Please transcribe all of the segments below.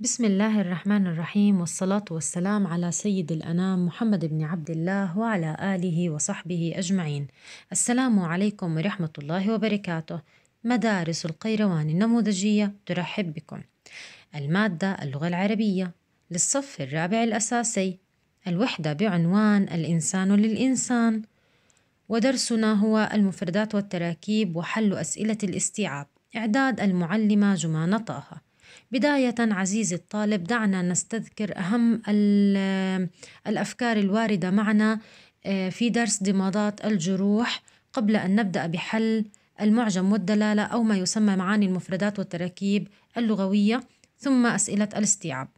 بسم الله الرحمن الرحيم والصلاة والسلام على سيد الأنام محمد بن عبد الله وعلى آله وصحبه أجمعين. السلام عليكم ورحمة الله وبركاته. مدارس القيروان النموذجية ترحب بكم. المادة اللغة العربية للصف الرابع الأساسي. الوحدة بعنوان الإنسان للإنسان. ودرسنا هو المفردات والتراكيب وحل أسئلة الاستيعاب. إعداد المعلمة جمانة طه. بداية عزيزي الطالب دعنا نستذكر أهم الأفكار الواردة معنا آه، في درس ضمادات الجروح قبل أن نبدأ بحل المعجم والدلالة أو ما يسمى معاني المفردات والتراكيب اللغوية ثم أسئلة الاستيعاب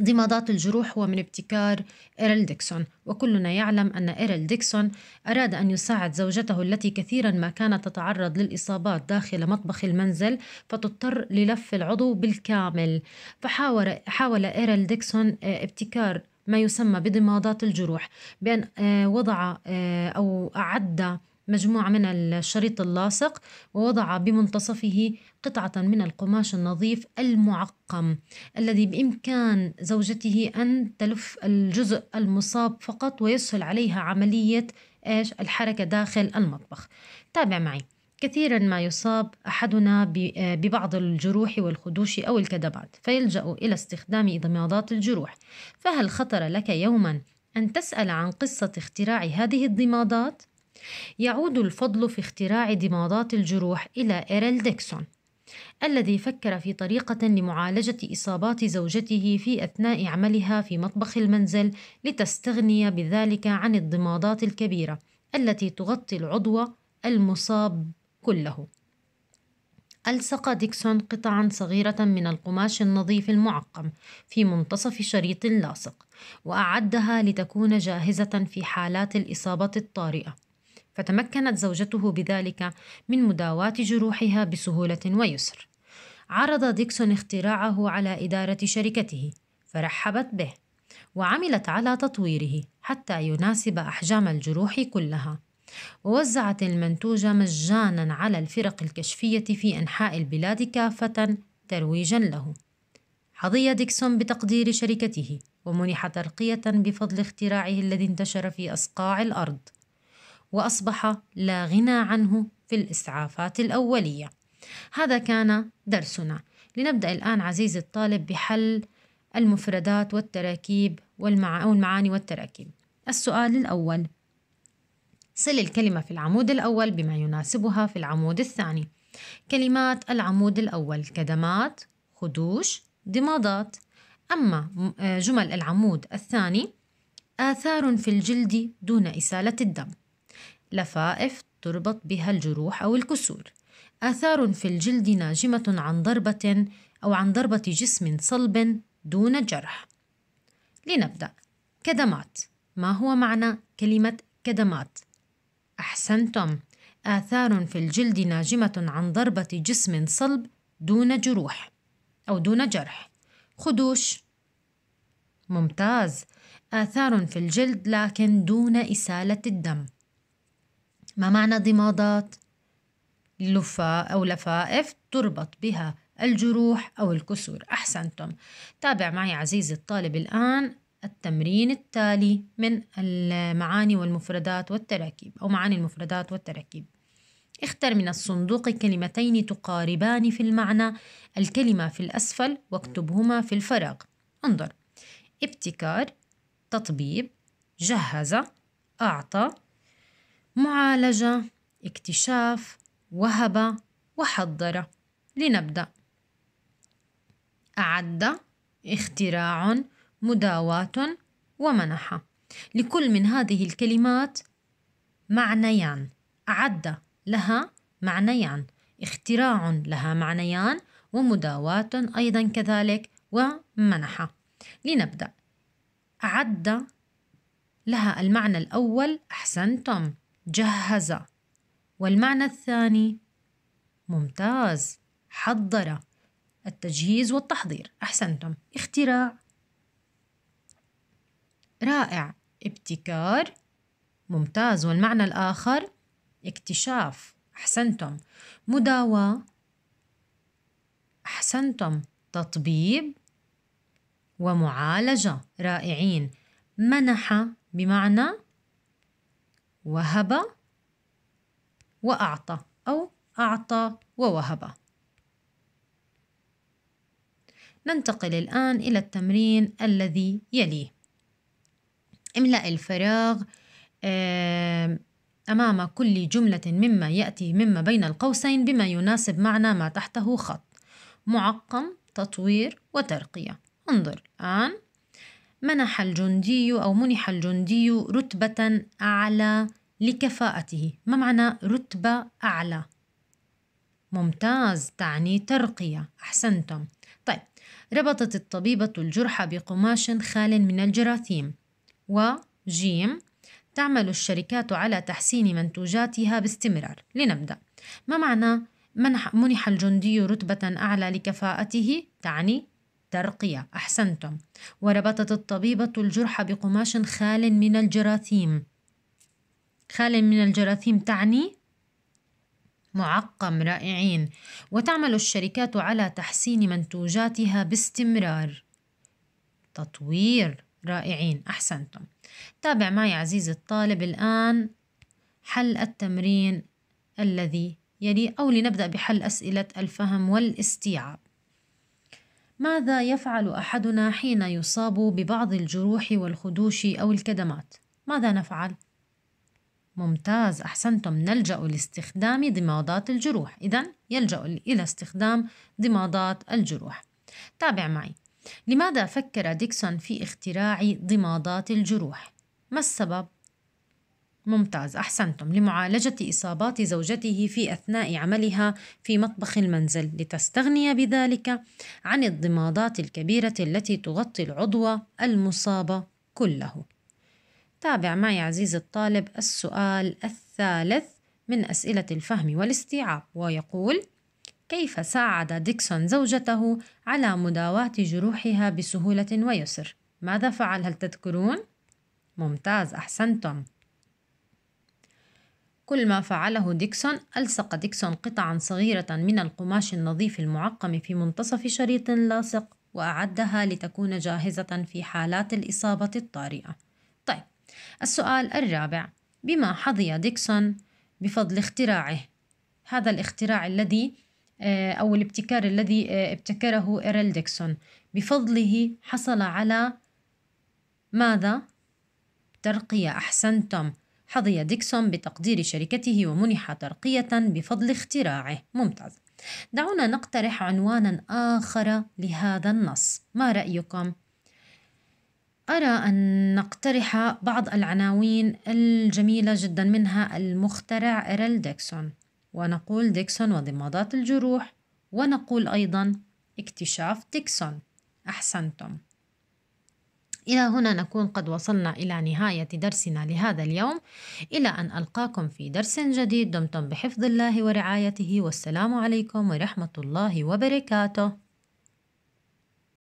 انضمادات الجروح هو من ابتكار إيرل ديكسون وكلنا يعلم أن إيرل ديكسون أراد أن يساعد زوجته التي كثيرا ما كانت تتعرض للإصابات داخل مطبخ المنزل فتضطر للف العضو بالكامل فحاول حاول إيرل ديكسون آه، ابتكار ما يسمى بضمادات الجروح بأن آه، وضع آه، أو أعد مجموعة من الشريط اللاصق ووضع بمنتصفه قطعة من القماش النظيف المعقم الذي بإمكان زوجته أن تلف الجزء المصاب فقط ويسهل عليها عملية إيش الحركة داخل المطبخ تابع معي كثيرا ما يصاب احدنا ببعض الجروح والخدوش او الكدبات فيلجا الى استخدام ضمادات الجروح فهل خطر لك يوما ان تسال عن قصه اختراع هذه الضمادات يعود الفضل في اختراع ضمادات الجروح إلى إيرل ديكسون الذي فكر في طريقة لمعالجة إصابات زوجته في أثناء عملها في مطبخ المنزل لتستغني بذلك عن الضمادات الكبيرة التي تغطي العضو المصاب كله. ألصق ديكسون قطعا صغيرة من القماش النظيف المعقم في منتصف شريط لاصق، وأعدها لتكون جاهزة في حالات الإصابة الطارئة. فتمكنت زوجته بذلك من مداواة جروحها بسهولة ويسر. عرض ديكسون اختراعه على إدارة شركته، فرحبت به، وعملت على تطويره حتى يناسب أحجام الجروح كلها. ووزعت المنتوج مجانا على الفرق الكشفية في أنحاء البلاد كافة ترويجا له. حظي ديكسون بتقدير شركته ومنح ترقية بفضل اختراعه الذي انتشر في أصقاع الأرض وأصبح لا غنى عنه في الإسعافات الأولية هذا كان درسنا لنبدأ الآن عزيزي الطالب بحل المفردات والتراكيب والمعاني والتراكيب السؤال الأول صل الكلمة في العمود الأول بما يناسبها في العمود الثاني كلمات العمود الأول كدمات خدوش ضمادات أما آه، جمل العمود الثاني آثار في الجلد دون إسالة الدم لفائف تربط بها الجروح أو الكسور آثار في الجلد ناجمة عن ضربة أو عن ضربة جسم صلب دون جرح لنبدأ كدمات ما هو معنى كلمة كدمات؟ أحسنتم آثار في الجلد ناجمة عن ضربة جسم صلب دون جروح أو دون جرح خدوش ممتاز آثار في الجلد لكن دون إسالة الدم ما معنى ضمادات لفاء أو لفائف تربط بها الجروح أو الكسور أحسنتم تابع معي عزيزي الطالب الآن التمرين التالي من المعاني والمفردات والتراكيب أو معاني المفردات والتراكيب اختر من الصندوق كلمتين تقاربان في المعنى الكلمة في الأسفل واكتبهما في الفراغ انظر ابتكار تطبيب جهز أعطى معالجة اكتشاف وهب وحضر لنبدأ أعد اختراع مداواة ومنح لكل من هذه الكلمات معنيان أعد لها معنيان اختراع لها معنيان ومداواة أيضا كذلك ومنح لنبدأ أعد لها المعنى الأول أحسنتم جهز والمعنى الثاني ممتاز حضر التجهيز والتحضير أحسنتم اختراع رائع ابتكار ممتاز والمعنى الآخر اكتشاف أحسنتم مداواة أحسنتم تطبيب ومعالجة رائعين منح بمعنى وهب وأعطى أو أعطى ووهب ننتقل الآن إلى التمرين الذي يليه املأ الفراغ آه، أمام كل جملة مما يأتي مما بين القوسين بما يناسب معنى ما تحته خط معقم تطوير وترقية انظر الآن منح الجندي أو منح الجندي رتبة أعلى لكفاءته ما معنى رتبة أعلى؟ ممتاز تعني ترقية أحسنتم طيب ربطت الطبيبة الجرح بقماش خال من الجراثيم وجيم تعمل الشركات على تحسين منتوجاتها باستمرار لنبدأ ما معنى منح, منح الجندي رتبة أعلى لكفاءته تعني ترقية أحسنتم وربطت الطبيبة الجرح بقماش خال من الجراثيم خال من الجراثيم تعني معقم رائعين وتعمل الشركات على تحسين منتوجاتها باستمرار تطوير رائعين أحسنتم تابع معي عزيزي الطالب الآن حل التمرين الذي يلي أو لنبدأ بحل أسئلة الفهم والاستيعاب ماذا يفعل احدنا حين يصاب ببعض الجروح والخدوش او الكدمات ماذا نفعل ممتاز احسنتم نلجا لاستخدام ضمادات الجروح اذا يلجا الى استخدام ضمادات الجروح تابع معي لماذا فكر ديكسون في اختراع ضمادات الجروح ما السبب ممتاز أحسنتم لمعالجة إصابات زوجته في أثناء عملها في مطبخ المنزل لتستغني بذلك عن الضمادات الكبيرة التي تغطي العضو المصاب كله. تابع معي عزيز الطالب السؤال الثالث من أسئلة الفهم والاستيعاب ويقول: كيف ساعد ديكسون زوجته على مداواة جروحها بسهولة ويسر؟ ماذا فعل هل تذكرون؟ ممتاز أحسنتم. كل ما فعله ديكسون ألصق ديكسون قطعا صغيرة من القماش النظيف المعقم في منتصف شريط لاصق وأعدها لتكون جاهزة في حالات الإصابة الطارئة طيب السؤال الرابع بما حظي ديكسون بفضل اختراعه هذا الاختراع الذي آه، أو الابتكار الذي آه، ابتكره إيرل ديكسون بفضله حصل على ماذا؟ ترقية أحسنتم حظي ديكسون بتقدير شركته ومنح ترقية بفضل اختراعه ممتاز دعونا نقترح عنوانا آخر لهذا النص ما رأيكم؟ أرى أن نقترح بعض العناوين الجميلة جدا منها المخترع إيرل ديكسون ونقول ديكسون وضمادات الجروح ونقول أيضا اكتشاف ديكسون أحسنتم إلى هنا نكون قد وصلنا إلى نهاية درسنا لهذا اليوم إلى أن ألقاكم في درس جديد دمتم بحفظ الله ورعايته والسلام عليكم ورحمة الله وبركاته